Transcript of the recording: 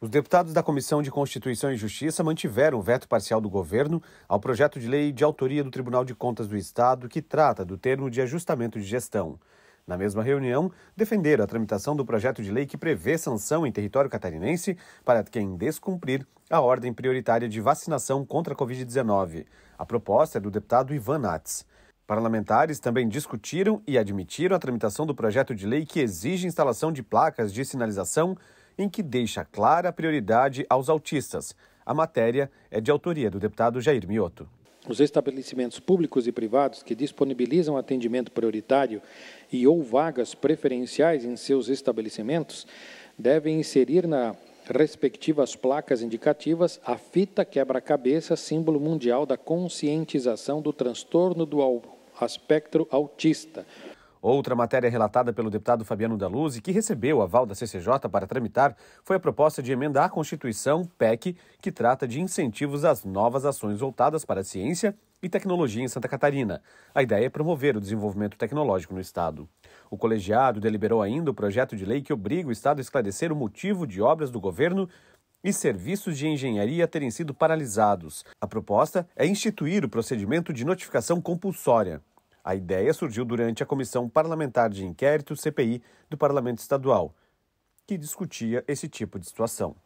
Os deputados da Comissão de Constituição e Justiça mantiveram o veto parcial do governo ao projeto de lei de autoria do Tribunal de Contas do Estado que trata do termo de ajustamento de gestão. Na mesma reunião, defenderam a tramitação do projeto de lei que prevê sanção em território catarinense para quem descumprir a ordem prioritária de vacinação contra a Covid-19. A proposta é do deputado Ivan Nats. Parlamentares também discutiram e admitiram a tramitação do projeto de lei que exige instalação de placas de sinalização em que deixa clara a prioridade aos autistas. A matéria é de autoria do deputado Jair Mioto. Os estabelecimentos públicos e privados que disponibilizam atendimento prioritário e ou vagas preferenciais em seus estabelecimentos devem inserir na respectivas placas indicativas, a fita quebra-cabeça, símbolo mundial da conscientização do transtorno do espectro autista. Outra matéria relatada pelo deputado Fabiano e que recebeu o aval da CCJ para tramitar, foi a proposta de emenda à Constituição, PEC, que trata de incentivos às novas ações voltadas para a ciência e tecnologia em Santa Catarina. A ideia é promover o desenvolvimento tecnológico no Estado. O colegiado deliberou ainda o projeto de lei que obriga o Estado a esclarecer o motivo de obras do governo e serviços de engenharia terem sido paralisados. A proposta é instituir o procedimento de notificação compulsória. A ideia surgiu durante a Comissão Parlamentar de Inquérito CPI do Parlamento Estadual, que discutia esse tipo de situação.